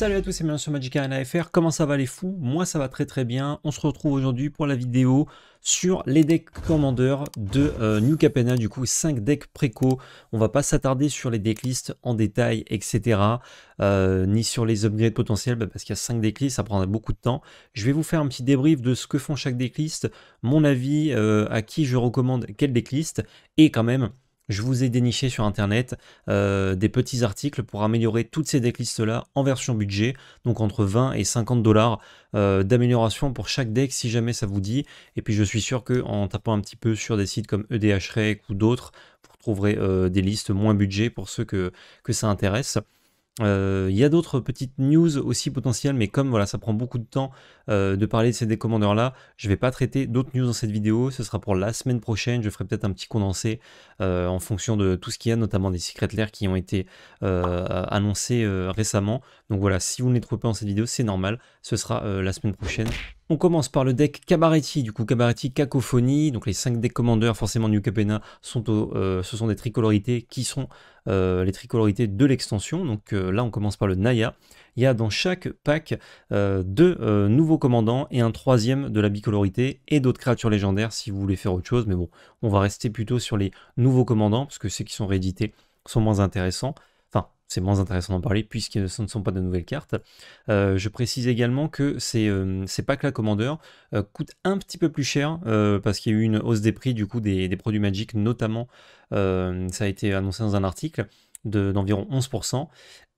Salut à tous et bienvenue sur Magic Arena FR, comment ça va les fous Moi ça va très très bien, on se retrouve aujourd'hui pour la vidéo sur les decks commandeurs de euh, New Capena, du coup 5 decks préco, on va pas s'attarder sur les decklists en détail etc, euh, ni sur les upgrades potentiels bah, parce qu'il y a 5 decklists, ça prendra beaucoup de temps, je vais vous faire un petit débrief de ce que font chaque decklist, mon avis, euh, à qui je recommande quelle decklist, et quand même je vous ai déniché sur Internet euh, des petits articles pour améliorer toutes ces decklists là en version budget, donc entre 20 et 50 dollars euh, d'amélioration pour chaque deck si jamais ça vous dit. Et puis je suis sûr qu'en tapant un petit peu sur des sites comme EDHREC ou d'autres, vous trouverez euh, des listes moins budget pour ceux que, que ça intéresse. Euh, il y a d'autres petites news aussi potentielles, mais comme voilà, ça prend beaucoup de temps euh, de parler de ces décommandeurs-là, je ne vais pas traiter d'autres news dans cette vidéo. Ce sera pour la semaine prochaine. Je ferai peut-être un petit condensé euh, en fonction de tout ce qu'il y a, notamment des secrets lair qui ont été annoncés récemment. Donc voilà, si vous ne les trouvez pas dans cette vidéo, c'est normal. Ce sera la semaine prochaine. On commence par le deck Cabaretti, du coup Cabaretti Cacophonie, donc les 5 decks commandeurs forcément New Capena, sont euh, ce sont des tricolorités qui sont euh, les tricolorités de l'extension, donc euh, là on commence par le Naya. Il y a dans chaque pack deux nouveaux commandants et un troisième de la bicolorité et d'autres créatures légendaires si vous voulez faire autre chose, mais bon, on va rester plutôt sur les nouveaux commandants, parce que ceux qui sont réédités sont moins intéressants c'est moins intéressant d'en parler puisque ce ne sont pas de nouvelles cartes. Euh, je précise également que ces, euh, packs la commandeurs euh, coûtent un petit peu plus cher parce qu'il y a eu une hausse des prix du coup des, produits Magic notamment. ça a été annoncé dans un article d'environ 11%.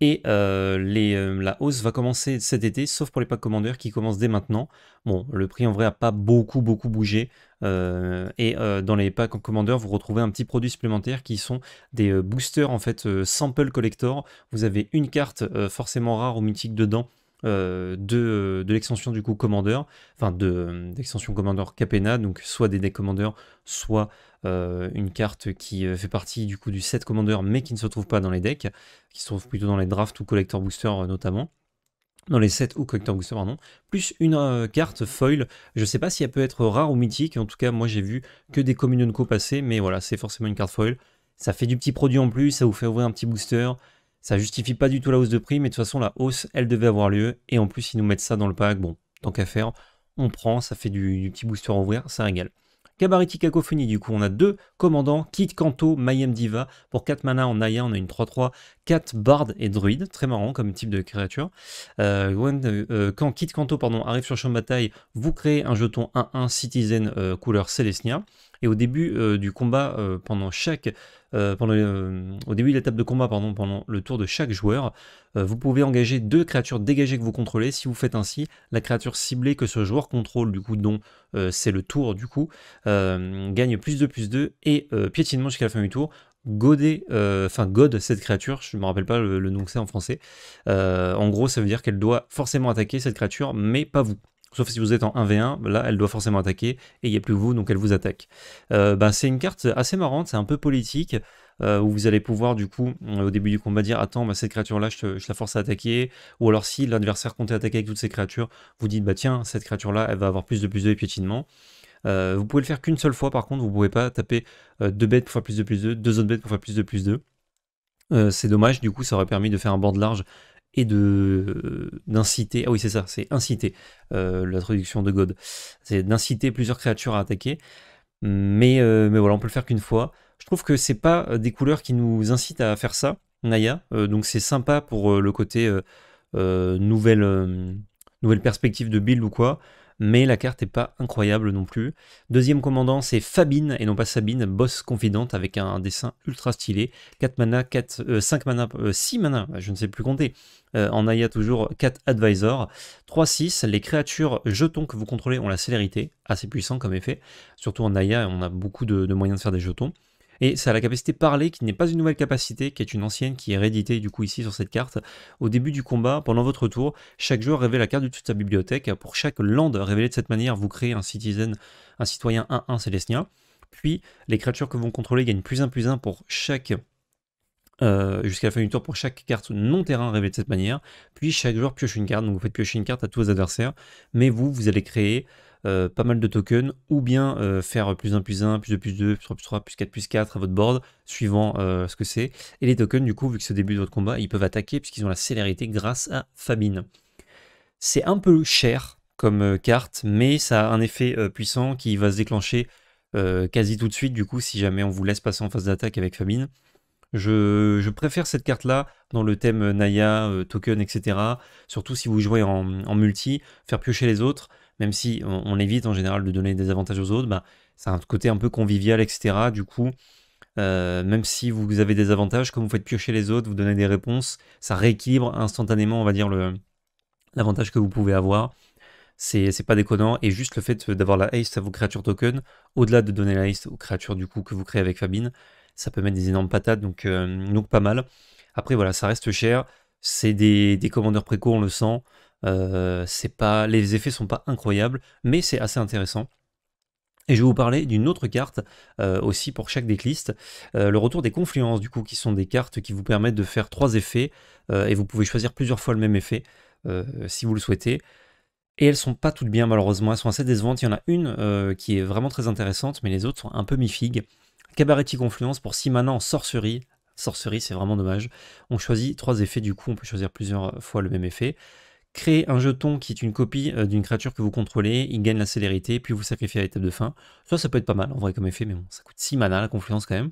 Et les, la hausse va commencer cet été, sauf pour les packs commandeurs qui commencent dès maintenant. Bon, le prix en vrai n'a pas beaucoup, beaucoup bougé. Euh, et euh, dans les packs Commander, vous retrouvez un petit produit supplémentaire qui sont des euh, boosters en fait sample collector. Vous avez une carte forcément rare ou mythique dedans. de, l'extension du coup Commander, enfin de l'extension Commander Capena, donc soit des decks Commander, soit une carte qui fait partie du coup du set Commander mais qui ne se trouve pas dans les decks, qui se trouve plutôt dans les drafts ou collector booster notamment dans les 7 ou booster, pardon, plus une euh, carte foil. Je sais pas si elle peut être rare ou mythique, en tout cas moi j'ai vu que des communes de co passées. mais voilà, c'est forcément une carte foil. Ça fait du petit produit en plus, ça vous fait ouvrir un petit booster, ça justifie pas du tout la hausse de prix, mais de toute façon la hausse, elle devait avoir lieu, et en plus ils nous mettent ça dans le pack, bon, tant qu'à faire, on prend, ça fait du, petit booster à ouvrir, ça régale. Kabariti Cacophonie, du coup, on a deux commandants, Kit Kanto, Mayem Diva. Pour 4 mana en Aya, on a une 3-3 4 bardes et Druide, très marrant comme type de créature. Euh, euh, quand Kit Kanto pardon, arrive sur le champ de bataille, vous créez un jeton 1-1 Citizen euh, couleur Celestia. Et au début du combat, pendant chaque, pendant, au début de l'étape de combat, pardon, pendant le tour de chaque joueur, vous pouvez engager deux créatures dégagées que vous contrôlez. Si vous faites ainsi, la créature ciblée que ce joueur contrôle, du coup, dont c'est le tour, du coup, gagne plus de plus 2 et piétinement jusqu'à la fin du tour goder, euh, enfin gode cette créature, je ne me rappelle pas le, nom que c'est en français. Euh, en gros, ça veut dire qu'elle doit forcément attaquer cette créature, mais pas vous. Sauf si vous êtes en 1v1, là elle doit forcément attaquer, et il n'y a plus vous, donc elle vous attaque. Euh, bah, c'est une carte assez marrante, c'est un peu politique, où vous allez pouvoir du coup, au début du combat, dire attends, bah, cette créature-là, je, la force à attaquer, ou alors si l'adversaire comptait attaquer avec toutes ces créatures, vous dites bah tiens, cette créature-là, elle va avoir plus de plus de piétinement. Euh, vous pouvez le faire qu'une seule fois, par contre, vous ne pouvez pas taper euh, deux bêtes pour faire plus de plus deux, deux autres bêtes pour faire plus de plus de euh, c'est dommage, du coup, ça aurait permis de faire un bord large et de d'inciter, ah oui c'est ça, c'est inciter, la traduction de God, c'est d'inciter plusieurs créatures à attaquer, mais, voilà, on peut le faire qu'une fois. Je trouve que c'est pas des couleurs qui nous incitent à faire ça, Naya, donc c'est sympa pour le côté nouvelle, nouvelle perspective de build ou quoi, mais la carte n'est pas incroyable non plus. Deuxième commandant, c'est Fabine, et non pas Sabine, boss confidente avec un dessin ultra stylé. 4 mana, 4, 5 euh, mana, 6 euh, mana, je ne sais plus compter. Euh, en Aya toujours 4 Advisor. 3-6, les créatures jetons que vous contrôlez ont la célérité, assez puissant comme effet. Surtout en Aya, on a beaucoup de moyens de faire des jetons. Et ça a la capacité parler qui n'est pas une nouvelle capacité, qui est une ancienne qui est rééditée du coup ici sur cette carte. Au début du combat, pendant votre tour, chaque joueur révèle la carte de toute sa bibliothèque. Pour chaque land révélé de cette manière, vous créez un citizen, un citoyen 1-1 Célestia. Puis les créatures que vous contrôlez gagnent plus 1 plus 1 pour chaque euh, jusqu'à la fin du tour pour chaque carte non terrain révélée de cette manière. Puis chaque joueur pioche une carte, donc vous faites piocher une carte à tous vos adversaires, mais vous, vous allez créer euh, pas mal de tokens, ou bien euh, faire plus 1, plus 1, plus 2, plus 2, plus 3, plus 3, plus 4, plus 4 à votre board, suivant euh, ce que c'est. Et les tokens, du coup, vu que c'est au début de votre combat, ils peuvent attaquer puisqu'ils ont la célérité grâce à Fabine. C'est un peu cher comme carte, mais ça a un effet puissant qui va se déclencher quasi tout de suite, du coup, si jamais on vous laisse passer en phase d'attaque avec Fabine. Je, je, préfère cette carte-là dans le thème Naya, Token, etc. Surtout si vous jouez en, multi, faire piocher les autres, même si on, évite en général de donner des avantages aux autres, bah, c'est un côté un peu convivial, etc. Du coup, euh, même si vous avez des avantages, comme vous faites piocher les autres, vous donnez des réponses, ça rééquilibre instantanément, on va dire, l'avantage que vous pouvez avoir. C'est pas déconnant. Et juste le fait d'avoir la haste à vos créatures token, au-delà de donner la haste aux créatures du coup que vous créez avec Fabine, ça peut mettre des énormes patates, donc, euh, donc pas mal. Après, voilà, ça reste cher. C'est des, des commandeurs préco, on le sent. Euh, c'est pas, les effets sont pas incroyables, mais c'est assez intéressant. Et je vais vous parler d'une autre carte euh, aussi pour chaque decklist, euh, le retour des confluences du coup, qui sont des cartes qui vous permettent de faire trois effets, et vous pouvez choisir plusieurs fois le même effet si vous le souhaitez. Et elles sont pas toutes bien malheureusement, elles sont assez décevantes. Il y en a une qui est vraiment très intéressante, mais les autres sont un peu mi-fig. Cabaretti Confluence pour 6 en sorcerie. Sorcerie, c'est vraiment dommage. On choisit trois effets, du coup on peut choisir plusieurs fois le même effet. Créer un jeton qui est une copie euh, d'une créature que vous contrôlez, il gagne la célérité, puis vous sacrifiez à l'étape de fin. Ça, ça peut être pas mal en vrai comme effet, mais bon, ça coûte 6 mana la confluence quand même.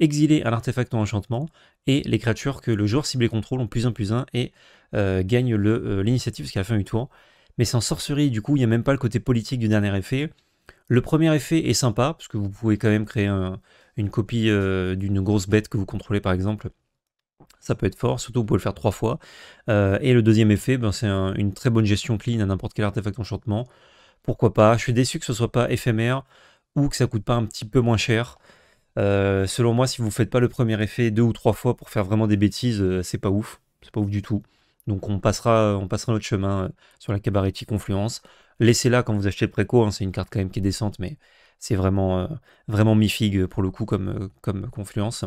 Exiler un artefact ou enchantement, et les créatures que le joueur ciblé contrôle ont plus 1 plus 1 et euh, gagnent euh, l'initiative jusqu'à la fin du tour. Mais c'est en sorcerie, du coup, il n'y a même pas le côté politique du dernier effet. Le premier effet est sympa, parce que vous pouvez quand même créer une copie euh, d'une grosse bête que vous contrôlez par exemple ça peut être fort, surtout vous pouvez le faire trois fois. Euh, et le deuxième effet, ben, c'est une très bonne gestion clean à n'importe quel artefact enchantement. Pourquoi pas Je suis déçu que ce soit pas éphémère ou que ça coûte pas un petit peu moins cher. Euh, selon moi, si vous ne faites pas le premier effet deux ou trois fois pour faire vraiment des bêtises, euh, c'est pas ouf. C'est pas ouf du tout. Donc on passera, on passera notre chemin sur la Cabaretti Confluence. Laissez-la quand vous achetez le préco, hein, c'est une carte quand même qui est décente, mais c'est vraiment, vraiment mi-fig pour le coup comme, comme confluence.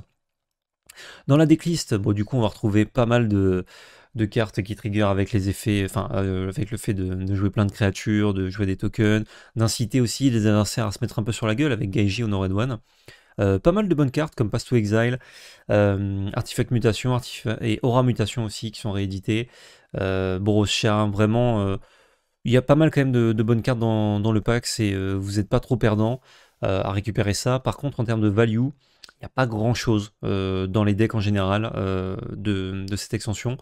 Dans la decklist, bon, du coup, on va retrouver pas mal de, cartes qui trigger avec les effets, euh, avec le fait de, jouer plein de créatures, de jouer des tokens, d'inciter aussi les adversaires à se mettre un peu sur la gueule avec Gaiji Honored One. Euh, pas mal de bonnes cartes comme Pass to Exile, euh, Artifact Mutation et Aura Mutation aussi qui sont rééditées. Boros Charm, vraiment, il y a pas mal quand même de, bonnes cartes dans, le pack, c'est vous n'êtes pas trop perdant à récupérer ça. Par contre, en termes de value, il n'y a pas grand chose euh, dans les decks en général euh, de, cette extension.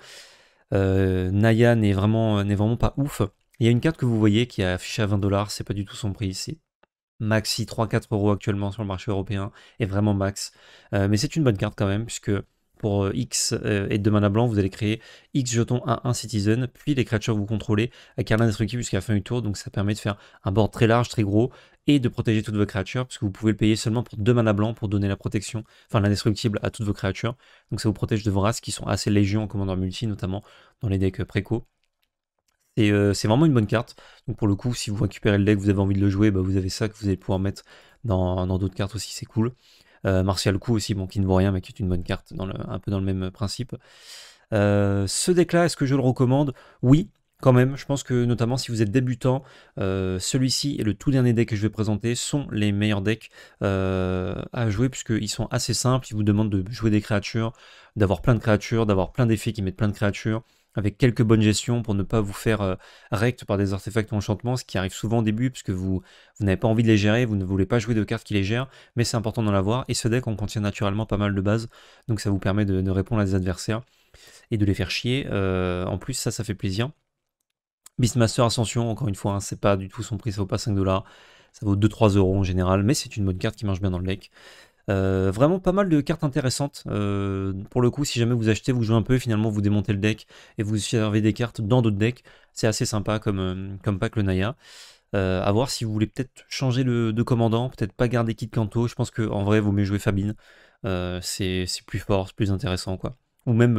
Euh, Naya n'est vraiment, vraiment pas ouf. Il y a une carte que vous voyez qui est affichée à 20$, c'est pas du tout son prix, c'est maxi 3-4 euros actuellement sur le marché européen, et vraiment max. mais c'est une bonne carte quand même, puisque pour X et de mana blanc, vous allez créer X jetons à 1 citizen, puis les créatures que vous contrôlez un indestructible jusqu'à la fin du tour, donc ça permet de faire un board très large, très gros, et de protéger toutes vos créatures, parce que vous pouvez le payer seulement pour deux mana blancs pour donner la protection, enfin l'indestructible à toutes vos créatures. Donc ça vous protège de vos races qui sont assez légion en commandant multi, notamment dans les decks euh, préco. Et euh, c'est vraiment une bonne carte. Donc pour le coup, si vous récupérez le deck, vous avez envie de le jouer, bah, vous avez ça que vous allez pouvoir mettre dans d'autres cartes aussi, c'est cool. Euh, Martial Coup aussi, bon, qui ne vaut rien, mais qui est une bonne carte, dans un peu dans le même principe. ce deck-là, est-ce que je le recommande Oui, quand même, je pense que notamment si vous êtes débutant, euh, celui-ci et le tout dernier deck que je vais présenter sont les meilleurs decks euh, à jouer puisqu'ils sont assez simples, ils vous demandent de jouer des créatures, d'avoir plein de créatures, d'avoir plein d'effets qui mettent plein de créatures, avec quelques bonnes gestions pour ne pas vous faire euh, recte par des artefacts ou enchantements, ce qui arrive souvent au début puisque vous, n'avez pas envie de les gérer, vous ne voulez pas jouer de cartes qui les gèrent, mais c'est important d'en avoir, et ce deck on contient naturellement pas mal de bases, donc ça vous permet de, de répondre à des adversaires et de les faire chier. en plus, ça, ça fait plaisir. Beastmaster Ascension, encore une fois, hein, c'est pas du tout son prix, ça vaut pas 5 dollars. Ça vaut 2-3 euros en général, mais c'est une bonne carte qui marche bien dans le deck. Euh, vraiment pas mal de cartes intéressantes. Euh, pour le coup, si jamais vous achetez, vous jouez un peu, finalement vous démontez le deck et vous servez des cartes dans d'autres decks. C'est assez sympa comme, euh, pack le Naya. A à voir si vous voulez peut-être changer de commandant, peut-être pas garder Kit Kanto. Je pense qu'en vrai, vous vaut mieux jouer Fabine. c'est plus fort, c'est plus intéressant quoi. Ou même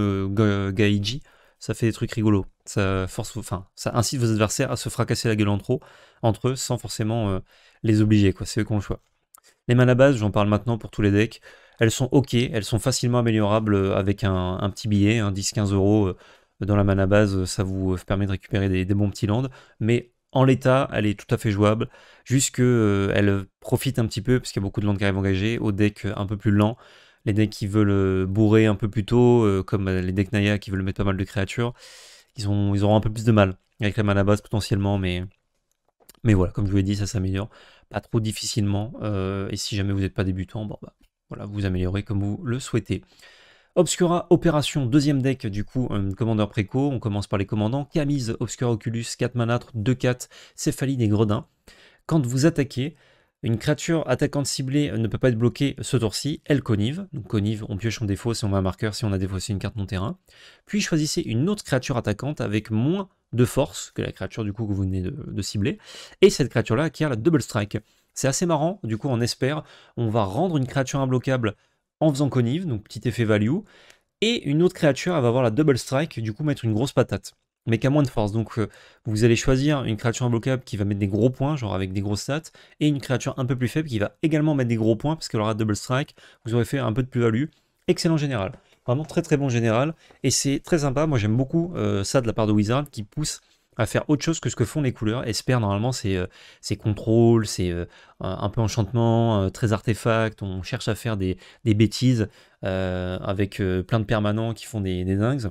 Gaiji ça fait des trucs rigolos. Ça force, enfin, ça incite vos adversaires à se fracasser la gueule entre eux, entre eux sans forcément euh, les obliger. c'est eux qui ont le choix. Les mana à j'en parle maintenant pour tous les decks. Elles sont ok, elles sont facilement améliorables euh, avec un, petit billet, un hein, 10-15 euros euh, dans la mana base, ça vous permet de récupérer des, bons petits lands. Mais en l'état, elle est tout à fait jouable. Juste qu'elle profite un petit peu, parce qu'il y a beaucoup de lands qui arrivent engagés, au deck un peu plus lent les decks qui veulent euh, bourrer un peu plus tôt, euh, comme euh, les decks Naya qui veulent mettre pas mal de créatures, ils, ont, ils auront un peu plus de mal avec la mana base potentiellement, mais, mais voilà, comme je vous l'ai dit, ça s'améliore pas trop difficilement. et si jamais vous n'êtes pas débutant, bon, bah, voilà, vous améliorez comme vous le souhaitez. Obscura Opération, deuxième deck du coup, un commandeur préco, on commence par les commandants, Camise, Obscura Oculus, 4 mana, 2-4, Céphalie et Gredin. Quand vous attaquez, une créature attaquante ciblée euh, ne peut pas être bloquée ce tour-ci, elle connive. Donc connive, on pioche en défaut si on va un marqueur, si on a défaussé une carte non terrain. Puis choisissez une autre créature attaquante avec moins de force que la créature du coup que vous venez de, cibler. Et cette créature-là qui a la double strike. C'est assez marrant, du coup on espère, on va rendre une créature imbloquable en faisant connive. donc petit effet value, et une autre créature elle va avoir la double strike, du coup mettre une grosse patate mais qu'à moins de force. Donc euh, vous allez choisir une créature imbloquable qui va mettre des gros points, genre avec des grosses stats, et une créature un peu plus faible qui va également mettre des gros points, parce qu'elle aura double strike, vous aurez fait un peu de plus-value. Excellent général. Vraiment très très bon général. Et c'est très sympa, moi j'aime beaucoup euh, ça de la part de Wizard qui pousse à faire autre chose que ce que font les couleurs. espère normalement, c'est euh, c'est contrôle, c'est un peu enchantement, très artefact. On cherche à faire des, bêtises avec plein de permanents qui font des, des dingues.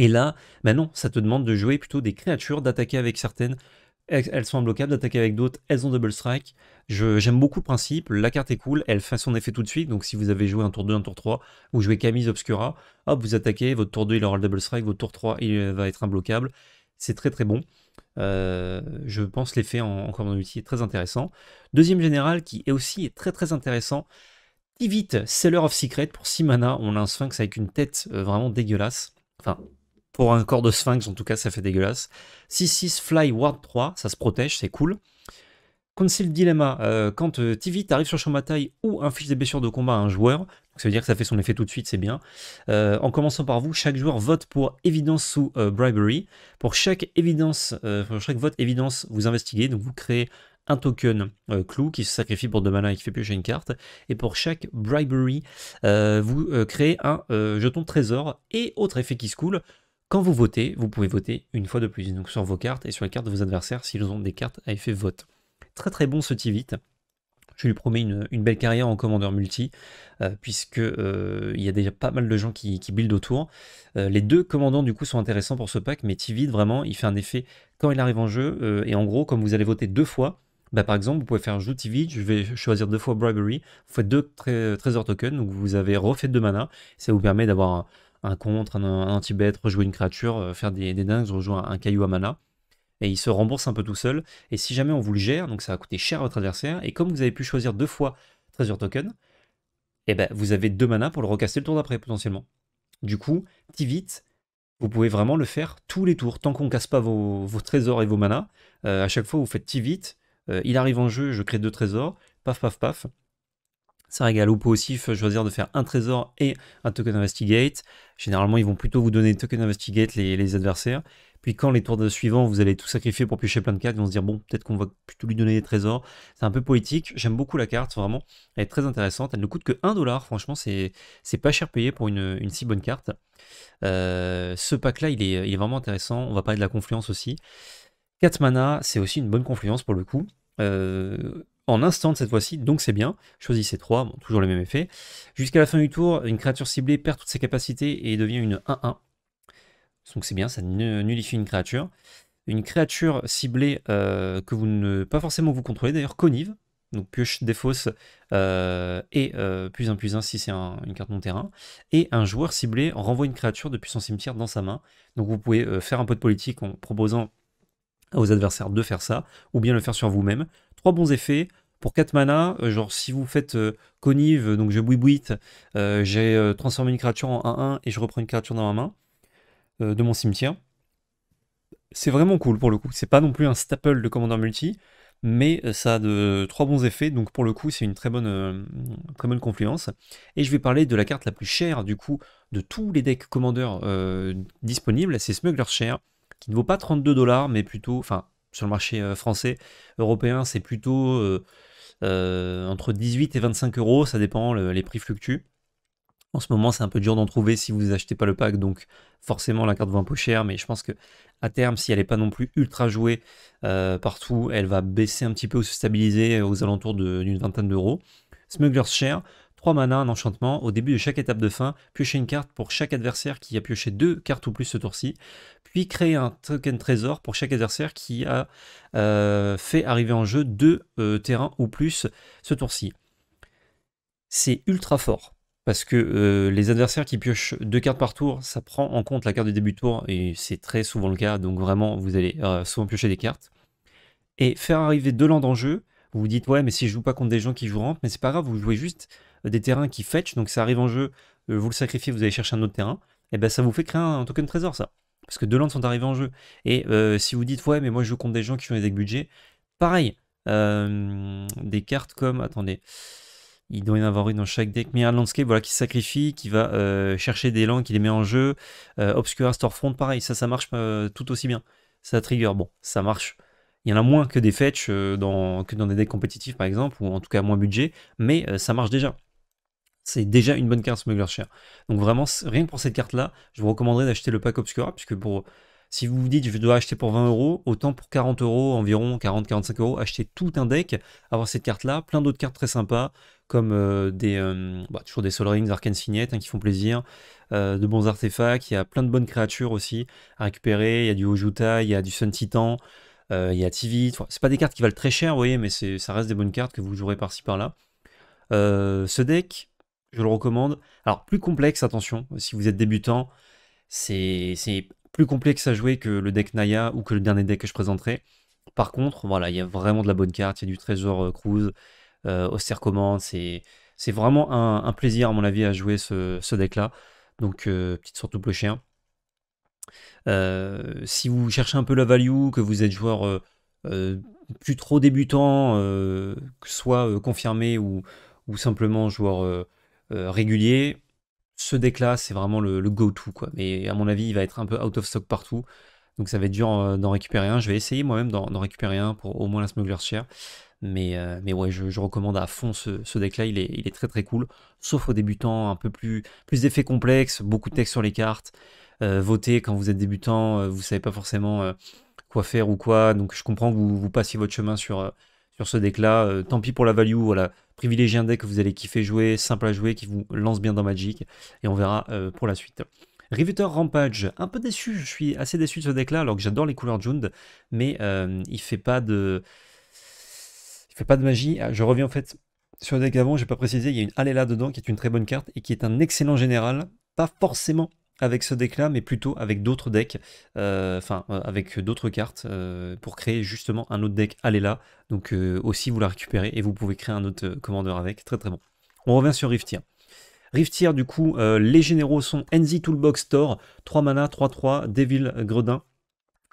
Et là, maintenant, bah non, ça te demande de jouer plutôt des créatures, d'attaquer avec certaines, elles sont imbloquables, d'attaquer avec d'autres, elles ont double strike. J'aime beaucoup le principe, la carte est cool, elle fait son effet tout de suite, donc si vous avez joué un tour 2, un tour 3, vous jouez Camille, Obscura, hop, vous attaquez, votre tour 2 il aura le double strike, votre tour 3 il euh, va être imbloquable, c'est très très bon. Euh, je pense l'effet en, en commandant est très intéressant. Deuxième général qui est aussi très très intéressant, Tivit, Seller of Secret pour 6 mana, on a un sphinx avec une tête euh, vraiment dégueulasse, enfin pour un corps de sphinx, en tout cas, ça fait dégueulasse. 6-6 Fly Ward 3, ça se protège, c'est cool. Conceal Dilemma, euh, quand euh, arrive sur sur bataille ou inflige des blessures de combat à un joueur, ça veut dire que ça fait son effet tout de suite, c'est bien. Euh, en commençant par vous, chaque joueur vote pour évidence sous euh, bribery. Pour chaque évidence, euh, pour chaque vote évidence, vous investiguez, donc vous créez un token clou qui se sacrifie pour deux mana et qui fait piocher une carte. Et pour chaque bribery, vous créez un jeton trésor et autre effet qui se coule. Quand vous votez, vous pouvez voter une fois de plus, donc sur vos cartes et sur les cartes de vos adversaires s'ils ont des cartes à effet vote. Très très bon ce Tivit. Je lui promets une, belle carrière en commandeur multi, puisqu'il euh, puisque euh, il y a déjà pas mal de gens qui, qui buildent autour. Euh, les deux commandants du coup sont intéressants pour ce pack, mais Tivit vraiment, il fait un effet quand il arrive en jeu, et en gros, comme vous allez voter deux fois, bah, par exemple, vous pouvez faire joue Tivit, je vais choisir deux fois Bribery, vous faites deux trésors token, donc vous avez refait deux mana, ça vous permet d'avoir un contre, un, anti-bet, rejouer une créature, euh, faire des, dingues, rejouer un, caillou à mana. Et il se rembourse un peu tout seul. Et si jamais on vous le gère, donc ça va coûter cher à votre adversaire, et comme vous avez pu choisir deux fois trésor Token, et eh ben, vous avez deux manas pour le recaster le tour d'après potentiellement. Du coup, vite vous pouvez vraiment le faire tous les tours, tant qu'on casse pas vos, trésors et vos manas. Euh, à chaque fois, vous faites ti vite euh, il arrive en jeu, je crée deux trésors, paf paf paf, ça régale ou pas aussi, choisir de faire un trésor et un token investigate. Généralement, ils vont plutôt vous donner token investigate les, adversaires. Puis quand les tours suivants, vous allez tout sacrifier pour piocher plein de cartes, ils vont se dire, bon, peut-être qu'on va plutôt lui donner des trésors. C'est un peu poétique. J'aime beaucoup la carte, vraiment. Elle est très intéressante. Elle ne coûte que 1 dollar. Franchement, c'est pas cher payé pour une, si bonne carte. Euh, ce pack-là, il est, vraiment intéressant. On va parler de la confluence aussi. 4 mana, c'est aussi une bonne confluence pour le coup. Euh, en instant cette fois-ci, donc c'est bien. Choisissez 3, toujours le même effet. Jusqu'à la fin du tour, une créature ciblée perd toutes ses capacités et devient une 1-1. Donc c'est bien, ça nullifie une créature. Une créature ciblée euh, que vous ne pas forcément vous contrôlez, d'ailleurs connive. donc pioche des fausses euh, et euh, plus 1 plus 1 si c'est une carte mon terrain. Et un joueur ciblé renvoie une créature depuis son cimetière dans sa main. Donc vous pouvez faire un peu de politique en proposant aux adversaires de faire ça, ou bien le faire sur vous-même. Trois bons effets, pour 4 mana, euh, genre si vous faites euh, connive, euh, donc je bouibouite, j'ai transformé une créature en 1-1 et je reprends une créature dans ma main, de mon cimetière. C'est vraiment cool pour le coup. C'est pas non plus un staple de commandeur multi, mais ça a de trois bons effets, donc pour le coup c'est une très bonne, très bonne confluence. Et je vais parler de la carte la plus chère du coup de tous les decks commandeurs disponibles, c'est Smuggler Share, qui ne vaut pas 32 dollars, mais plutôt, enfin sur le marché français, européen, c'est plutôt euh, entre 18 et 25 euros, ça dépend, les prix fluctuent. En ce moment, c'est un peu dur d'en trouver si vous achetez pas le pack, donc forcément la carte va un peu cher, mais je pense que à terme, si elle n'est pas non plus ultra jouée euh, partout, elle va baisser un petit peu ou se stabiliser aux alentours d'une vingtaine d'euros. Smuggler's Share, 3 mana, un enchantement, au début de chaque étape de fin, piocher une carte pour chaque adversaire qui a pioché deux cartes ou plus ce tour-ci, puis créer un token trésor pour chaque adversaire qui a euh, fait arriver en jeu deux euh, terrains ou plus ce tour-ci. C'est ultra fort parce que euh, les adversaires qui piochent deux cartes par tour, ça prend en compte la carte du début de tour et c'est très souvent le cas, donc vraiment vous allez souvent piocher des cartes. Et faire arriver deux landes en jeu, vous vous dites ouais mais si je joue pas contre des gens qui jouent rentre, mais c'est pas grave, vous jouez juste des terrains qui fetch, donc ça arrive en jeu, vous le sacrifiez, vous allez chercher un autre terrain, et eh ben ça vous fait créer un token trésor ça parce que deux lands sont arrivés en jeu. Et euh, si vous dites, ouais, mais moi je compte des gens qui ont des decks budget, pareil, euh, des cartes comme, attendez, il doit y en avoir une dans chaque deck, mais un landscape voilà, qui sacrifie, qui va euh, chercher des langues, qui les met en jeu, Obscura Storefront, pareil, ça, ça marche tout aussi bien. Ça trigger, bon, ça marche. Il y en a moins que des fetch dans, que dans des decks compétitifs par exemple, ou en tout cas moins budget, mais ça marche déjà c'est déjà une bonne carte Smuggler Share. Donc vraiment, rien que pour cette carte-là, je vous recommanderais d'acheter le pack Obscura, puisque pour, si vous vous dites je dois acheter pour 20 euros, autant pour 40 euros environ, 40-45 euros, acheter tout un deck, avoir cette carte-là, plein d'autres cartes très sympas, comme euh, des, euh, bah, toujours des Sol Rings, Arcane Signet hein, qui font plaisir, euh, de bons artefacts, il y a plein de bonnes créatures aussi à récupérer, il y a du Ojuta, il y a du Sun Titan, il y a Tivit, c'est pas des cartes qui valent très cher, vous voyez, mais ça reste des bonnes cartes que vous jouerez par-ci par-là. ce deck, je le recommande. Alors plus complexe, attention, si vous êtes débutant, c'est plus complexe à jouer que le deck Naya ou que le dernier deck que je présenterai. Par contre, voilà, il y a vraiment de la bonne carte, il y a du trésor euh, Cruise, euh, Auster Austère Command, c'est vraiment un, plaisir à mon avis à jouer ce, deck-là. Donc euh, petite sorte double chien. si vous cherchez un peu la value, que vous êtes joueur plus trop débutant, soit confirmé ou, ou simplement joueur euh, régulier. Ce deck-là, c'est vraiment le, go-to, quoi. Mais à mon avis, il va être un peu out of stock partout. Donc ça va être dur euh, d'en récupérer un. Je vais essayer moi-même d'en récupérer un pour au moins la Smuggler's Share. Mais, euh, mais ouais, je, recommande à fond ce, deck-là. Il est, très très cool. Sauf aux débutants, un peu plus, plus d'effets complexes, beaucoup de texte sur les cartes. votez voter quand vous êtes débutant, vous savez pas forcément quoi faire ou quoi. Donc je comprends que vous passiez votre chemin sur, ce deck-là. Euh, tant pis pour la value, voilà. privilégier un deck que vous allez kiffer jouer, simple à jouer, qui vous lance bien dans Magic. Et on verra euh, pour la suite. Riveter Rampage, un peu déçu, je suis assez déçu de ce deck-là, alors que j'adore les couleurs Jund, mais euh, il fait pas de... Il fait pas de magie. Ah, je reviens en fait sur le deck je j'ai pas précisé, il y a une là dedans qui est une très bonne carte et qui est un excellent général, pas forcément avec ce deck là, mais plutôt avec d'autres decks, euh, enfin euh, avec d'autres cartes euh, pour créer justement un autre deck là, Donc aussi vous la récupérez et vous pouvez créer un autre commandeur avec. Très très bon. On revient sur Riftir. Riftir, du coup, les généraux sont NZ Toolbox Store, 3 mana, 3-3, Devil Gredin.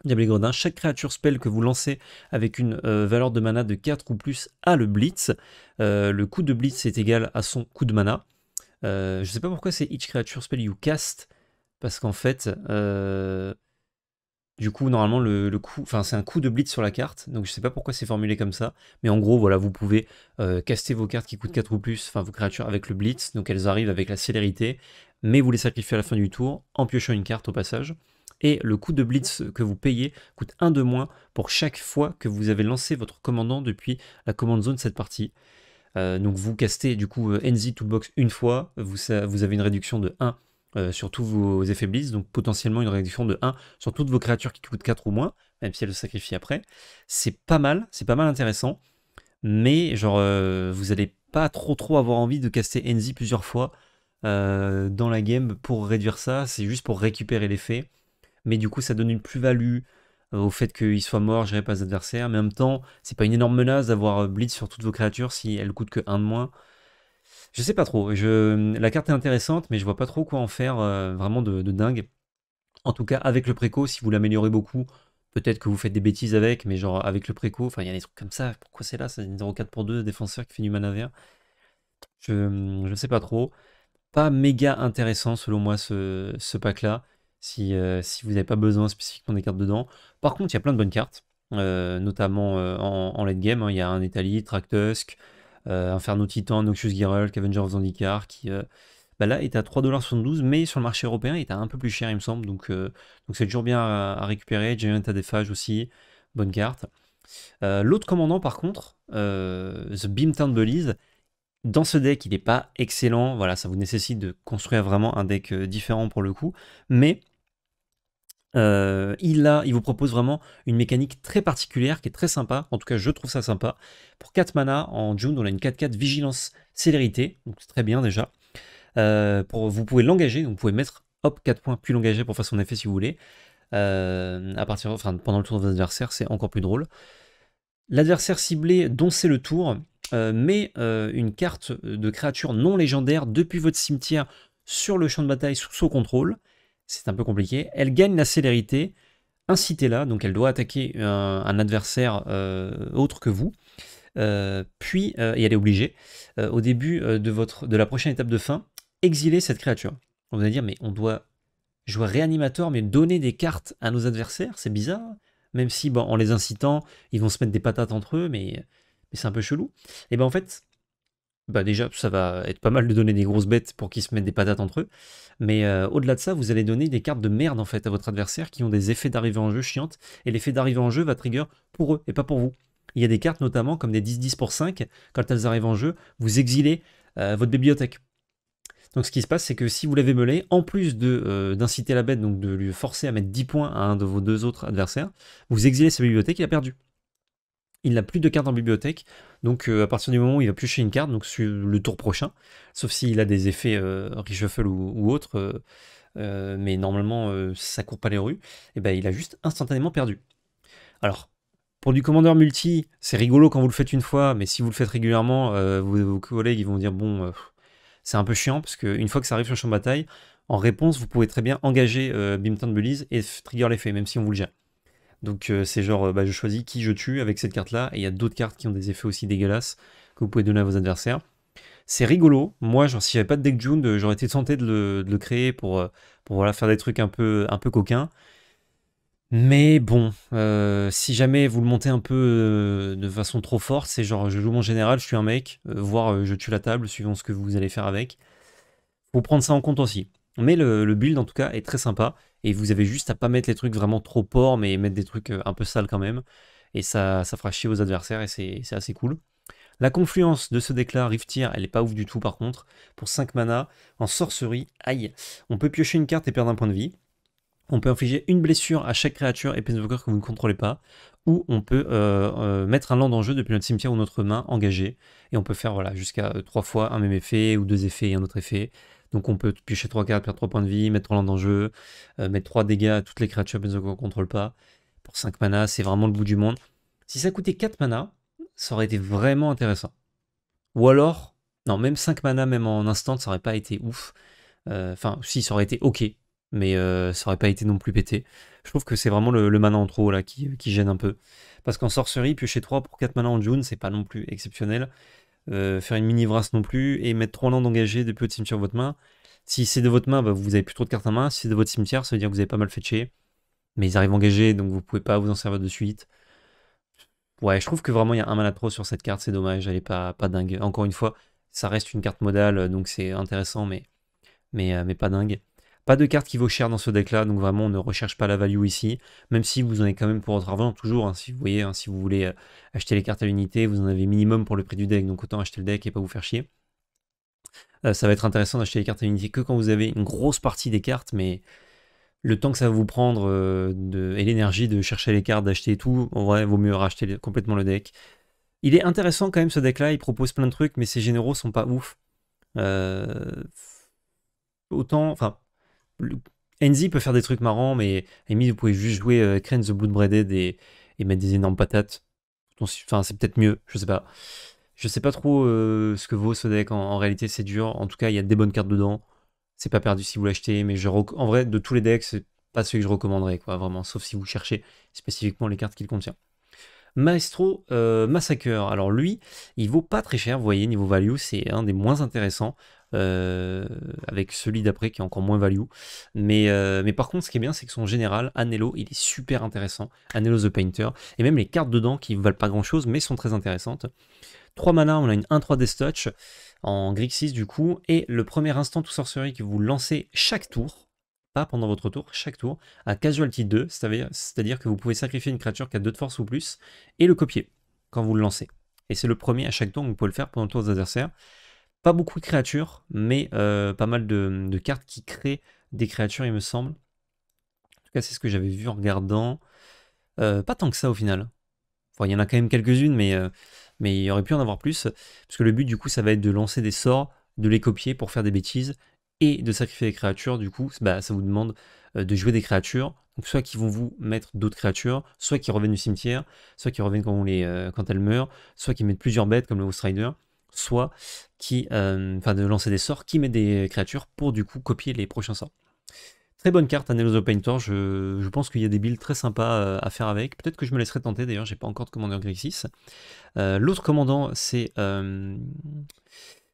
Diable Gredin, chaque créature spell que vous lancez avec une valeur de mana de 4 ou plus a le blitz. le coût de blitz est égal à son coût de mana. je ne sais pas pourquoi c'est each creature spell you cast parce qu'en fait, euh, du coup, normalement, le, coup, enfin, c'est un coup de blitz sur la carte, donc je ne sais pas pourquoi c'est formulé comme ça, mais en gros, voilà, vous pouvez euh, caster vos cartes qui coûtent 4 mmh. ou plus, enfin, vos créatures avec le blitz, donc elles arrivent avec la célérité, mais vous les sacrifiez à la fin du tour en piochant une carte au passage. Et le coût de blitz mmh. que vous payez coûte 1 de moins pour chaque fois que vous avez lancé votre commandant depuis la commande zone de cette partie. Euh, donc vous castez du coup NZ Toolbox une fois, vous, vous avez une réduction de 1 Surtout euh, sur tous vos effets blitz, donc potentiellement une réduction de 1 sur toutes vos créatures qui coûtent 4 ou moins, même si elles se sacrifient après. C'est pas mal, c'est pas mal intéressant, mais genre euh, vous n'allez pas trop trop avoir envie de caster Enzy plusieurs fois euh, dans la game pour réduire ça, c'est juste pour récupérer l'effet. Mais du coup ça donne une plus-value au fait qu'il soit mort, gérer pas les adversaires, mais en même temps c'est pas une énorme menace d'avoir blitz sur toutes vos créatures si elles coûtent que 1 de moins. Je sais pas trop. Je... La carte est intéressante, mais je vois pas trop quoi en faire euh, vraiment de, dingue. En tout cas, avec le préco, si vous l'améliorez beaucoup, peut-être que vous faites des bêtises avec, mais genre avec le préco, enfin il y a des trucs comme ça. Pourquoi c'est là C'est une 0 pour 2, défenseur qui fait du mana vert. Je, ne sais pas trop. Pas méga intéressant selon moi ce, pack-là. Euh, si, vous n'avez pas besoin spécifiquement des cartes dedans. Par contre, il y a plein de bonnes cartes, euh, notamment en, en late game. Hein. Il y a un Italie, Tractusk, euh, Inferno Titan, Noxious Girl, Cavenger of Zandikar, qui euh, bah là est à 3,72$, mais sur le marché européen, il est un peu plus cher, il me semble. Donc euh, donc c'est toujours bien à, récupérer. Giant Adéphage aussi, bonne carte. L'autre commandant, par contre, euh, The Beamtown Belize, dans ce deck, il n'est pas excellent. Voilà, ça vous nécessite de construire vraiment un deck différent pour le coup. Mais euh, il, il vous propose vraiment une mécanique très particulière qui est très sympa. En tout cas, je trouve ça sympa. Pour 4 mana, en June, on a une 4-4 vigilance célérité. Donc c'est très bien déjà. Euh, pour, vous pouvez l'engager, vous pouvez mettre hop 4 points puis l'engager pour faire son effet si vous voulez. Euh, à partir, pendant le tour de votre adversaire, c'est encore plus drôle. L'adversaire ciblé dont c'est le tour met une carte de créature non légendaire depuis votre cimetière sur le champ de bataille sous son contrôle c'est un peu compliqué. Elle gagne la célérité, incitez-la, donc elle doit attaquer un, adversaire euh, autre que vous. Euh, puis, euh, et elle est obligée, au début de, votre, de la prochaine étape de fin, exiler cette créature. On va dire, mais on doit jouer réanimateur, mais donner des cartes à nos adversaires, c'est bizarre. Même si, bon, en les incitant, ils vont se mettre des patates entre eux, mais, mais c'est un peu chelou. Et bien en fait, bah déjà, ça va être pas mal de donner des grosses bêtes pour qu'ils se mettent des patates entre eux. Mais euh, au-delà de ça, vous allez donner des cartes de merde en fait à votre adversaire qui ont des effets d'arrivée en jeu chiantes. Et l'effet d'arrivée en jeu va trigger pour eux et pas pour vous. Il y a des cartes notamment comme des 10-10 pour 5. Quand elles arrivent en jeu, vous exilez euh, votre bibliothèque. Donc ce qui se passe, c'est que si vous l'avez meulé, en plus euh, d'inciter la bête, donc de lui forcer à mettre 10 points à un de vos deux autres adversaires, vous exilez sa bibliothèque, il a perdu il n'a plus de carte en bibliothèque. Donc euh, à partir du moment où il va piocher une carte, donc sur le tour prochain, sauf s'il a des effets euh, ou, autre, euh, euh, mais normalement ça court pas les rues, et eh ben il a juste instantanément perdu. Alors pour du commandeur multi, c'est rigolo quand vous le faites une fois, mais si vous le faites régulièrement, vos, collègues ils vont dire bon c'est un peu chiant parce qu'une fois que ça arrive sur le champ de bataille, en réponse vous pouvez très bien engager Bimton Bullies et trigger l'effet même si on vous le gère. Donc euh, c'est genre, euh, bah, je choisis qui je tue avec cette carte-là, et il y a d'autres cartes qui ont des effets aussi dégueulasses que vous pouvez donner à vos adversaires. C'est rigolo. Moi, genre, si j'avais pas de deck June, euh, j'aurais été tenté de le, créer pour, pour voilà, faire des trucs un peu, un peu coquins. Mais bon, si jamais vous le montez un peu de façon trop forte, c'est genre je joue mon général, je suis un mec, voire je tue la table, suivant ce que vous allez faire avec. Faut prendre ça en compte aussi. Mais le, build en tout cas est très sympa et vous avez juste à pas mettre les trucs vraiment trop ports mais mettre des trucs euh, un peu sales quand même et ça, ça fera chier vos adversaires et c'est assez cool. La confluence de ce déclare Riftir, elle est pas ouf du tout par contre. Pour 5 mana, en sorcerie, aïe, on peut piocher une carte et perdre un point de vie. On peut infliger une blessure à chaque créature et que vous ne contrôlez pas. Ou on peut euh, euh, mettre un land en jeu depuis notre cimetière ou notre main engagée. Et on peut faire voilà, jusqu'à 3 fois un même effet ou deux effets et un autre effet. Donc on peut piocher 3 cartes, perdre 3 points de vie, mettre 3 en jeu, euh, mettre 3 dégâts à toutes les créatures qu'on ne contrôle pas. Pour 5 mana, c'est vraiment le bout du monde. Si ça coûtait 4 mana, ça aurait été vraiment intéressant. Ou alors, non, même 5 mana, même en instant, ça aurait pas été ouf. Euh, enfin, si, ça aurait été ok, mais euh, ça aurait pas été non plus pété. Je trouve que c'est vraiment le, mana en trop là qui, gêne un peu. Parce qu'en sorcerie, piocher 3 pour 4 mana en June, c'est pas non plus exceptionnel. Euh, faire une mini vrace non plus, et mettre trois lands engagés depuis votre cimetière de votre main. Si c'est de votre main, bah, vous avez plus trop de cartes en main. Si c'est de votre cimetière, ça veut dire que vous avez pas mal fetché. Mais ils arrivent engagés, donc vous pouvez pas vous en servir de suite. Ouais, je trouve que vraiment il y a un à trop sur cette carte, c'est dommage, elle est pas, pas dingue. Encore une fois, ça reste une carte modale, donc c'est intéressant, mais, mais, euh, mais pas dingue. Pas de cartes qui vaut cher dans ce deck-là, donc vraiment on ne recherche pas la value ici, même si vous en avez quand même pour votre argent toujours, hein, si vous voyez, hein, si vous voulez euh, acheter les cartes à l'unité, vous en avez minimum pour le prix du deck, donc autant acheter le deck et pas vous faire chier. Euh, ça va être intéressant d'acheter les cartes à l'unité que quand vous avez une grosse partie des cartes, mais le temps que ça va vous prendre euh, et l'énergie de chercher les cartes, d'acheter tout, en vrai, vaut mieux racheter complètement le deck. Il est intéressant quand même ce deck-là, il propose plein de trucs, mais ses généraux sont pas ouf. autant, enfin, peut faire des trucs marrants, mais Amy, vous pouvez juste jouer euh, Crane the Blood et, et, mettre des énormes patates. Enfin, c'est peut-être mieux, je sais pas. Je sais pas trop euh, ce que vaut ce deck. En, réalité, c'est dur. En tout cas, il y a des bonnes cartes dedans. C'est pas perdu si vous l'achetez, mais je en vrai, de tous les decks, c'est pas celui que je recommanderais, quoi, vraiment. Sauf si vous cherchez spécifiquement les cartes qu'il contient. Maestro euh, Massacre. Alors lui, il vaut pas très cher, vous voyez, niveau value, c'est un des moins intéressants. Euh, avec celui d'après qui est encore moins value. Mais, euh, mais par contre, ce qui est bien, c'est que son général, Anello, il est super intéressant. Anello the Painter. Et même les cartes dedans qui valent pas grand chose, mais sont très intéressantes. 3 mana, on a une 1-3 Death Touch en Grixis du coup. Et le premier instant tout sorcerie que vous lancez chaque tour, pas pendant votre tour, chaque tour, à Casualty 2, c'est-à-dire que vous pouvez sacrifier une créature qui a 2 de force ou plus et le copier quand vous le lancez. Et c'est le premier à chaque tour, vous pouvez le faire pendant le tour des adversaires. Pas beaucoup de créatures, mais euh, pas mal de, cartes qui créent des créatures, il me semble. En tout cas, c'est ce que j'avais vu en regardant. Euh, pas tant que ça au final. il y en a quand même quelques-unes, mais, euh, mais il y aurait pu en avoir plus. Parce que le but, du coup, ça va être de lancer des sorts, de les copier pour faire des bêtises et de sacrifier des créatures. Du coup, bah, ça vous demande de jouer des créatures. Donc, soit qu'ils vont vous mettre d'autres créatures, soit qu'ils reviennent du cimetière, soit qu'ils reviennent quand, elles meurent, soit qu'ils mettent plusieurs bêtes comme le Ghost soit qui, euh, enfin de lancer des sorts qui met des créatures pour du coup copier les prochains sorts. Très bonne carte, the Painter. Je, je pense qu'il y a des builds très sympas euh, à faire avec. Peut-être que je me laisserai tenter d'ailleurs, j'ai pas encore de commandant Grixis. Euh, l'autre commandant, c'est.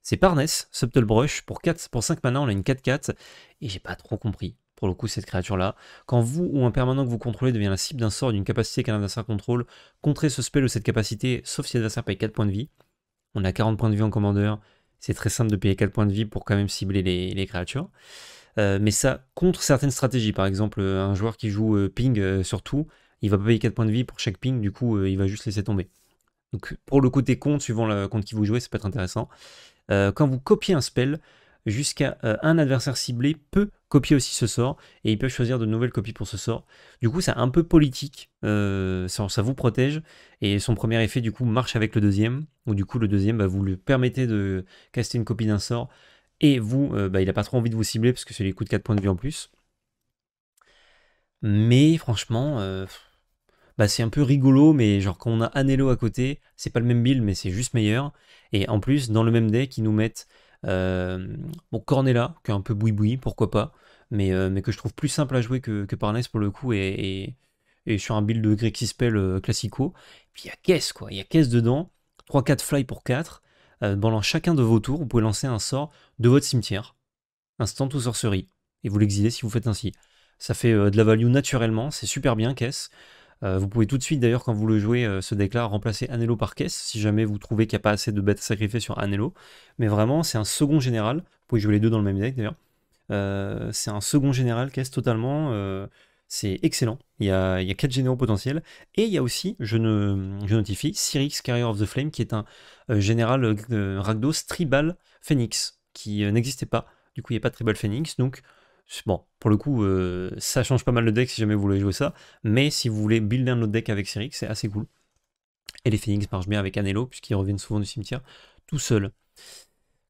c'est Parnes, Subtle Brush. Pour, 4, pour 5 mana, on a une 4-4. Et j'ai pas trop compris, pour le coup, cette créature-là. Quand vous ou un permanent que vous contrôlez devient la cible d'un sort d'une capacité qu'un adversaire contrôle, contrer ce spell ou cette capacité, sauf si l'adversaire paye 4 points de vie. On a 40 points de vie en commandeur. C'est très simple de payer 4 points de vie pour quand même cibler les, créatures. Euh, mais ça, contre certaines stratégies, par exemple, euh, un joueur qui joue euh, ping surtout, il va pas payer 4 points de vie pour chaque ping, du coup, il va juste laisser tomber. Donc, pour le côté compte, suivant le compte qui vous jouez, ça peut être intéressant. quand vous copiez un spell, jusqu'à euh, un adversaire ciblé peut copier aussi ce sort et ils peuvent choisir de nouvelles copies pour ce sort. Du coup, c'est un peu politique, euh, ça, vous protège et son premier effet du coup marche avec le deuxième. Ou du coup, le deuxième, bah, vous lui permettez de caster une copie d'un sort et vous, euh, bah, il n'a pas trop envie de vous cibler parce que c'est les coups de 4 points de vue en plus. Mais franchement, bah, c'est un peu rigolo, mais genre quand on a Anello à côté, c'est pas le même build, mais c'est juste meilleur. Et en plus, dans le même deck, ils nous mettent euh, bon, Cornella, qui est un peu boui-boui, pourquoi pas, mais, euh, mais que je trouve plus simple à jouer que, que pour le coup, et, et, sur un build de Grexispel euh, classico. puis il y a caisse, quoi, il y a caisse dedans, 3-4 fly pour 4. pendant chacun de vos tours, vous pouvez lancer un sort de votre cimetière, instant ou sorcerie, et vous l'exilez si vous faites ainsi. Ça fait de la value naturellement, c'est super bien, caisse. Euh, vous pouvez tout de suite d'ailleurs quand vous le jouez euh, ce deck remplacer Anello par caisse si jamais vous trouvez qu'il n'y a pas assez de bêtes sacrifier sur Anello. Mais vraiment c'est un second général, vous pouvez jouer les deux dans le même deck d'ailleurs. Euh, c'est un second général caisse totalement, c'est excellent. Il y a, il 4 généraux potentiels. Et il y a aussi, je, ne, je notifie, Cyrix Carrier of the Flame qui est un général ragdos Tribal Phoenix qui n'existait pas. Du coup il n'y a pas de Tribal Phoenix donc Bon, pour le coup, euh, ça change pas mal le deck si jamais vous voulez jouer ça. Mais si vous voulez builder un autre deck avec Cyrix, c'est assez cool. Et les Phoenix marchent bien avec Anello, puisqu'ils reviennent souvent du cimetière tout seul.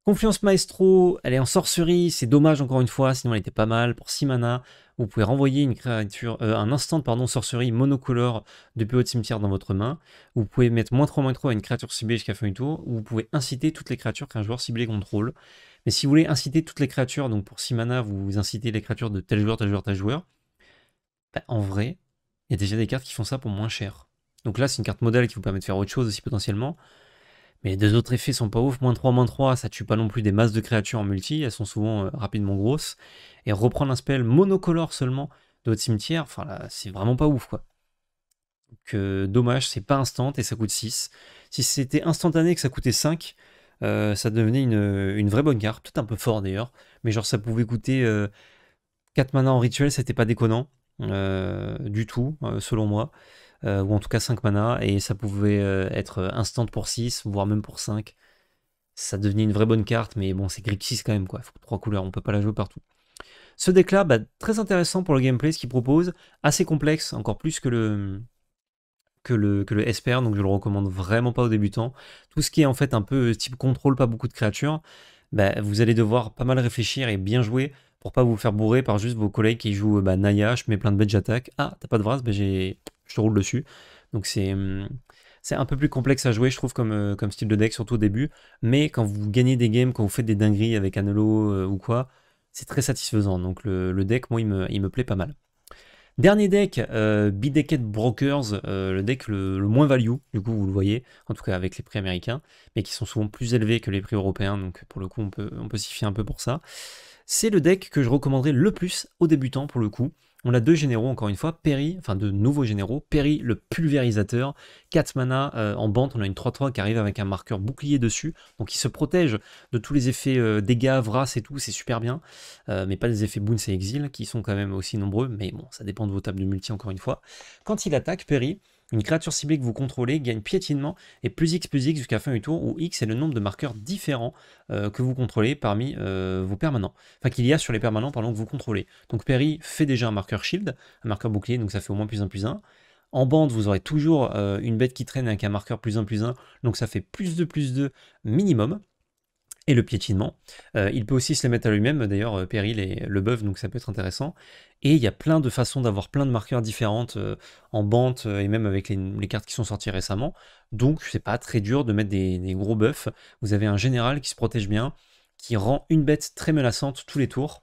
Confluence Maestro, elle est en sorcerie, c'est dommage encore une fois, sinon elle était pas mal. Pour 6 mana, vous pouvez renvoyer une créature, euh, un instant pardon, sorcerie monocolore depuis votre cimetière dans votre main. Vous pouvez mettre moins 3 3 à une créature ciblée jusqu'à fin du tour. Vous pouvez inciter toutes les créatures qu'un joueur ciblé contrôle. Mais si vous voulez inciter toutes les créatures, donc pour 6 mana, vous incitez les créatures de tel joueur, tel joueur, tel joueur, bah, en vrai, il y a déjà des cartes qui font ça pour moins cher. Donc là, c'est une carte modèle qui vous permet de faire autre chose aussi potentiellement. Mais les deux autres effets sont pas ouf. Moins 3, moins 3, ça tue pas non plus des masses de créatures en multi. Elles sont souvent euh, rapidement grosses. Et reprendre un spell monocolore seulement de votre cimetière, enfin là, c'est vraiment pas ouf quoi. Donc euh, dommage, c'est pas instant et ça coûte 6. Si c'était instantané et que ça coûtait 5, euh, ça devenait une, vraie bonne carte, tout un peu fort d'ailleurs, mais genre ça pouvait coûter 4 euh, mana en rituel, c'était pas déconnant euh, du tout, selon moi, ou en tout cas 5 mana, et ça pouvait être instant pour 6, voire même pour 5. Ça devenait une vraie bonne carte, mais bon, c'est Grip 6 quand même, quoi. Faut 3 couleurs, on peut pas la jouer partout. Ce deck là, bah, très intéressant pour le gameplay, ce qu'il propose, assez complexe, encore plus que le, que le, que SPR, donc je le recommande vraiment pas aux débutants. Tout ce qui est en fait un peu euh, type contrôle, pas beaucoup de créatures, bah, vous allez devoir pas mal réfléchir et bien jouer pour pas vous faire bourrer par juste vos collègues qui jouent bah, Naya, je mets plein de bêtes, attaque Ah, t'as pas de vras, bah, je te roule dessus. Donc c'est hum, c'est un peu plus complexe à jouer, je trouve, comme, euh, comme style de deck, surtout au début. Mais quand vous gagnez des games, quand vous faites des dingueries avec Anelo euh, ou quoi, c'est très satisfaisant. Donc le, le deck, moi, il me plaît pas mal. Dernier deck, euh, Brokers, euh, le deck le, moins value, du coup vous le voyez, en tout cas avec les prix américains, mais qui sont souvent plus élevés que les prix européens, donc pour le coup on peut, on peut s'y fier un peu pour ça. C'est le deck que je recommanderais le plus aux débutants pour le coup. On a deux généraux, encore une fois, Perry, enfin de nouveaux généraux, Perry le pulvérisateur, 4 mana euh, en bande, on a une 3-3 qui arrive avec un marqueur bouclier dessus, donc il se protège de tous les effets euh, dégâts, vras et tout, c'est super bien, euh, mais pas les effets boons et exil, qui sont quand même aussi nombreux, mais bon, ça dépend de vos tables de multi encore une fois. Quand il attaque, Perry, une créature ciblée que vous contrôlez gagne piétinement et plus X plus X jusqu'à la fin du tour, où X est le nombre de marqueurs différents euh, que vous contrôlez parmi euh, vos permanents. Enfin, qu'il y a sur les permanents, que vous contrôlez. Donc Perry fait déjà un marqueur shield, un marqueur bouclier, donc ça fait au moins plus 1 plus 1. En bande, vous aurez toujours euh, une bête qui traîne avec un marqueur plus 1 plus 1, donc ça fait plus 2 plus 2 minimum et le piétinement. Euh, il peut aussi se les mettre à lui-même, d'ailleurs, euh, Péril et le bœuf, donc ça peut être intéressant. Et il y a plein de façons d'avoir plein de marqueurs différentes euh, en bande et même avec les, cartes qui sont sorties récemment. Donc c'est pas très dur de mettre des, gros bœufs. Vous avez un général qui se protège bien, qui rend une bête très menaçante tous les tours.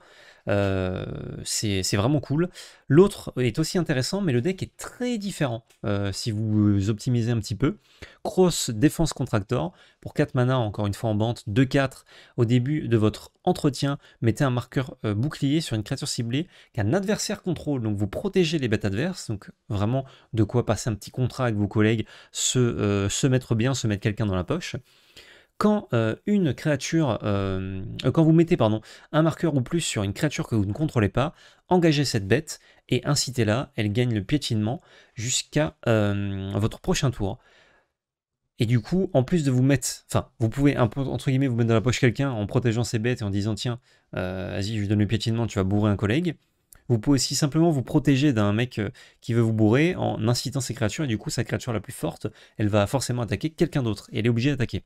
Euh, c'est vraiment cool. L'autre est aussi intéressant, mais le deck est très différent euh, si vous euh, optimisez un petit peu. Cross Défense Contractor, pour 4 mana, encore une fois en bande, 2-4. Au début de votre entretien, mettez un marqueur bouclier sur une créature ciblée qu'un adversaire contrôle, donc vous protégez les bêtes adverses, donc vraiment de quoi passer un petit contrat avec vos collègues, se mettre bien, se mettre quelqu'un dans la poche quand euh, une créature, euh, euh, quand vous mettez pardon, un marqueur ou plus sur une créature que vous ne contrôlez pas, engagez cette bête et incitez-la, elle gagne le piétinement jusqu'à votre prochain tour. Et du coup, en plus de vous mettre, enfin, vous pouvez entre guillemets vous mettre dans la poche quelqu'un en protégeant ses bêtes et en disant tiens, vas-y, je lui donne le piétinement, tu vas bourrer un collègue. Vous pouvez aussi simplement vous protéger d'un mec qui veut vous bourrer en incitant ses créatures et du coup sa créature la plus forte, elle va forcément attaquer quelqu'un d'autre et elle est obligée d'attaquer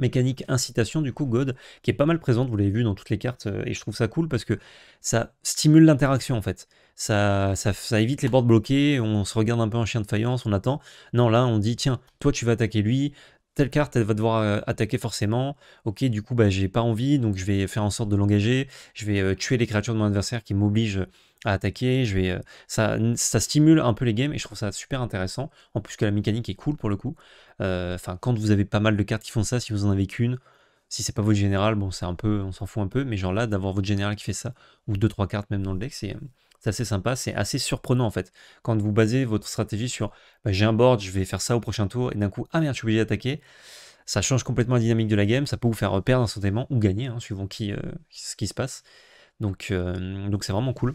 mécanique incitation du coup God qui est pas mal présente vous l'avez vu dans toutes les cartes euh, et je trouve ça cool parce que ça stimule l'interaction en fait ça, ça, évite les bords bloqués on se regarde un peu en chien de faïence on attend non là on dit tiens toi tu vas attaquer lui telle carte elle va devoir euh, attaquer forcément ok du coup bah j'ai pas envie donc je vais faire en sorte de l'engager je vais euh, tuer les créatures de mon adversaire qui m'obligent attaquer, je vais, euh, ça, stimule un peu les games et je trouve ça super intéressant, en plus que la mécanique est cool pour le coup. Euh, enfin, quand vous avez pas mal de cartes qui font ça, si vous en avez qu'une, si c'est pas votre général, bon, c'est un peu, on s'en fout un peu, mais genre là, d'avoir votre général qui fait ça, ou deux trois cartes même dans le deck, c'est assez sympa, c'est assez surprenant en fait. Quand vous basez votre stratégie sur bah, j'ai un board, je vais faire ça au prochain tour, et d'un coup, ah merde, je suis obligé d'attaquer, ça change complètement la dynamique de la game, ça peut vous faire perdre instantanément ou gagner, hein, suivant qui, euh, ce qui se passe. Donc donc c'est vraiment cool.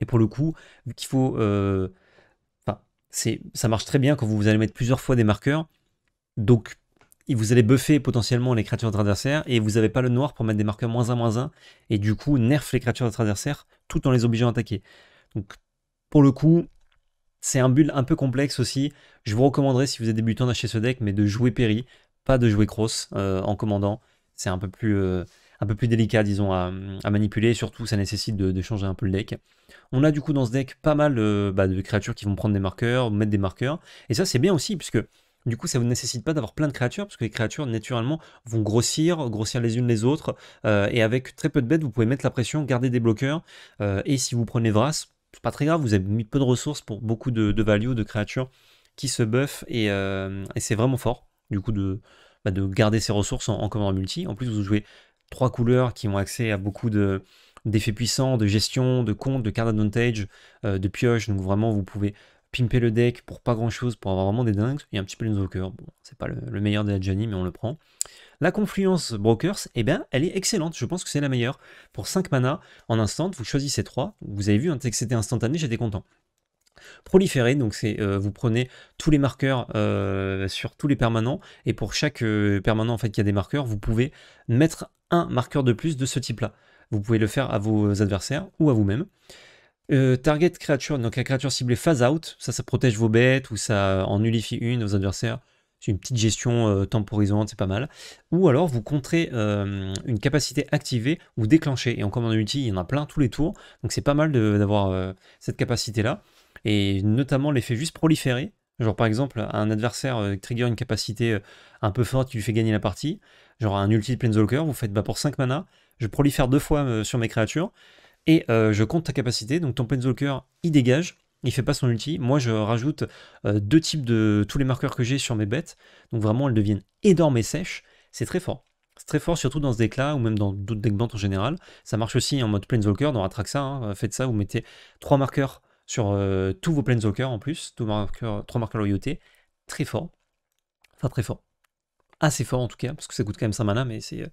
Et pour le coup, qu'il faut... Euh, ça marche très bien quand vous allez mettre plusieurs fois des marqueurs. Donc, vous allez buffer potentiellement les créatures votre adversaire et vous n'avez pas le noir pour mettre des marqueurs moins 1, moins 1 et du coup nerf les créatures de votre adversaire tout en les obligeant à attaquer. Donc pour le coup, c'est un build un peu complexe aussi. Je vous recommanderais si vous êtes débutant d'acheter ce deck mais de jouer Perry, pas de jouer Cross euh, en commandant. C'est un peu plus... Euh, un peu plus délicat, disons, à, manipuler. Surtout, ça nécessite de changer un peu le deck. On a du coup dans ce deck pas mal euh, bah, de créatures qui vont prendre des marqueurs, mettre des marqueurs. Et ça, c'est bien aussi, puisque du coup, ça ne nécessite pas d'avoir plein de créatures, parce que les créatures, naturellement, vont grossir, grossir les unes les autres. Euh, et avec très peu de bêtes, vous pouvez mettre la pression, garder des bloqueurs. Euh, et si vous prenez Vras, c'est pas très grave, vous avez mis peu de ressources pour beaucoup de, value, de créatures qui se buffent. Et, c'est vraiment fort, du coup, de, bah, garder ses ressources en, en commandant multi. En plus, vous jouez trois couleurs qui ont accès à beaucoup de, d'effets puissants, de gestion, de compte, de card advantage, euh, de pioche. Donc vraiment, vous pouvez pimper le deck pour pas grand chose, pour avoir vraiment des dingues. et un petit peu de cœur Bon, c'est pas le, meilleur de la Johnny, mais on le prend. La confluence Brokers, eh bien, elle est excellente. Je pense que c'est la meilleure. Pour 5 mana en instant, vous choisissez 3. Vous avez vu, hein, que c'était instantané, j'étais content. Proliférer, donc c'est euh, vous prenez tous les marqueurs euh, sur tous les permanents, et pour chaque permanent en fait qui a des marqueurs, vous pouvez mettre un marqueur de plus de ce type-là. Vous pouvez le faire à vos adversaires ou à vous-même. Euh, target creature, donc la créature ciblée phase out, ça, ça protège vos bêtes ou ça en nullifie une vos adversaires. C'est une petite gestion euh, temporisante, c'est pas mal. Ou alors vous contrez euh, une capacité activée ou déclenchée. Et en commande ulti, il y en a plein tous les tours. Donc c'est pas mal d'avoir cette capacité-là. Et notamment l'effet juste proliférer. Genre par exemple, un adversaire trigger une capacité un peu forte qui lui fait gagner la partie. Genre un ulti de Planeswalker, vous faites bah, pour 5 mana, je prolifère deux fois euh, sur mes créatures, et euh, je compte ta capacité, donc ton Planeswalker, il dégage, il fait pas son ulti. Moi, je rajoute euh, deux types de tous les marqueurs que j'ai sur mes bêtes. Donc vraiment, elles deviennent énormes et sèches. C'est très fort. C'est très fort, surtout dans ce deck-là, ou même dans d'autres decks en général. Ça marche aussi en mode Planeswalker, dans Atraxa. ça. Hein, faites ça, vous mettez trois marqueurs sur tous vos Planeswalkers en plus. trois marqueurs, trois marqueurs loyauté. Très fort. Enfin, très fort assez fort en tout cas, parce que ça coûte quand même 5 mana, mais euh,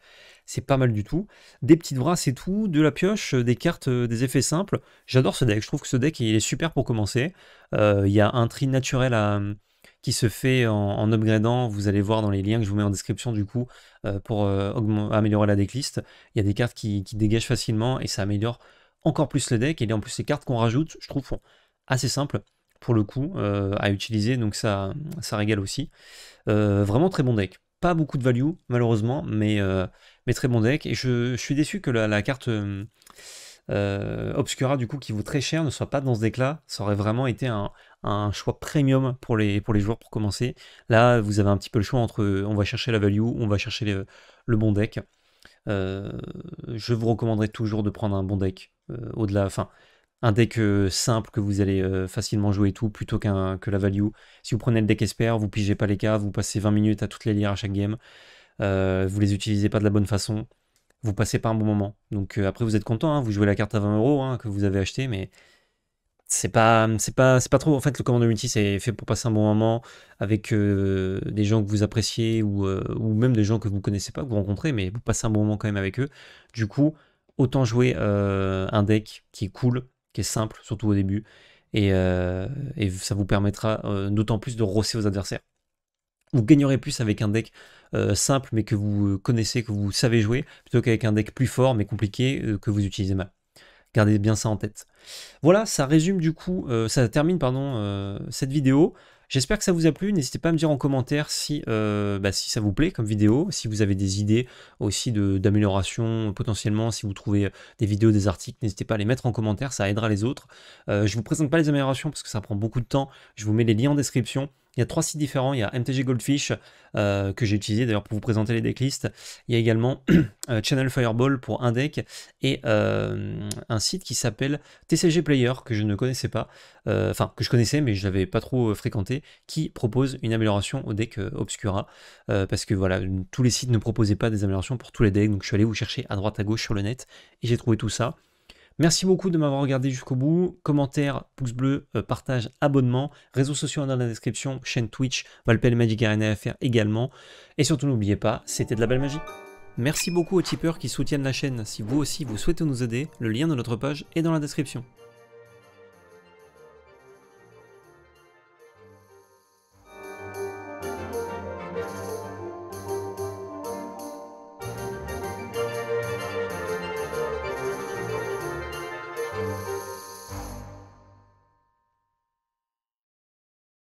c'est pas mal du tout. Des petites bras, c'est tout, de la pioche, euh, des cartes, euh, des effets simples. J'adore ce deck, je trouve que ce deck il est super pour commencer. Il y a un tri naturel qui se fait en, upgradant, vous allez voir dans les liens que je vous mets en description du coup, pour améliorer la decklist. Il y a des cartes qui, dégagent facilement et ça améliore encore plus le deck, et en plus les cartes qu'on rajoute, je trouve, sont assez simples pour le coup à utiliser, donc ça, ça régale aussi. vraiment très bon deck beaucoup de value, malheureusement, mais, euh, mais très bon deck. Et je, suis déçu que la, carte euh, euh, Obscura, du coup, qui vaut très cher, ne soit pas dans ce deck-là. Ça aurait vraiment été un, choix premium pour les, pour les joueurs pour commencer. Là, vous avez un petit peu le choix entre on va chercher la value on va chercher le bon deck. je vous recommanderais toujours de prendre un bon deck. au-delà, enfin, un deck euh, simple que vous allez euh, facilement jouer et tout, plutôt qu'un que la value. Si vous prenez le deck expert, vous pigez pas les cartes, vous passez 20 minutes à toutes les lire à chaque game, euh, vous les utilisez pas de la bonne façon, vous passez pas un bon moment. Donc après vous êtes content, hein, vous jouez la carte à 20 euros hein, que vous avez acheté, mais c'est pas c'est pas c'est pas trop. En fait, le commando multi c'est fait pour passer un bon moment avec des gens que vous appréciez ou, ou même des gens que vous connaissez pas, que vous rencontrez, mais vous passez un bon moment quand même avec eux. Du coup, autant jouer un deck qui est cool qui est simple, surtout au début. Et, euh, ça vous permettra euh, d'autant plus de rosser vos adversaires. Vous gagnerez plus avec un deck euh, simple mais que vous connaissez, que vous savez jouer, plutôt qu'avec un deck plus fort mais compliqué que vous utilisez mal. Gardez bien ça en tête. Voilà, ça résume du coup, ça termine pardon cette vidéo. J'espère que ça vous a plu. N'hésitez pas à me dire en commentaire si, euh, bah, si ça vous plaît comme vidéo, si vous avez des idées aussi d'amélioration potentiellement, si vous trouvez des vidéos, des articles, n'hésitez pas à les mettre en commentaire, ça aidera les autres. Euh, je ne vous présente pas les améliorations parce que ça prend beaucoup de temps. Je vous mets les liens en description. Il y a trois sites différents. Il y a MTG Goldfish, euh, que j'ai utilisé d'ailleurs pour vous présenter les decklists. Il y a également euh, Channel Fireball pour un deck et euh, un site qui s'appelle TCG Player, que je ne connaissais pas, enfin, que je connaissais, mais je l'avais pas trop fréquenté, qui propose une amélioration au deck Obscura. parce que voilà, tous les sites ne proposaient pas des améliorations pour tous les decks. Donc, je suis allé vous chercher à droite, à gauche sur le net et j'ai trouvé tout ça. Merci beaucoup de m'avoir regardé jusqu'au bout. Commentaires, pouce bleus, euh, partage, abonnement, réseaux sociaux dans la description, chaîne Twitch, Valpel Magic Arena également. Et surtout n'oubliez pas, c'était de la belle magie. Merci beaucoup aux tipeurs qui soutiennent la chaîne. Si vous aussi vous souhaitez nous aider, le lien de notre page est dans la description.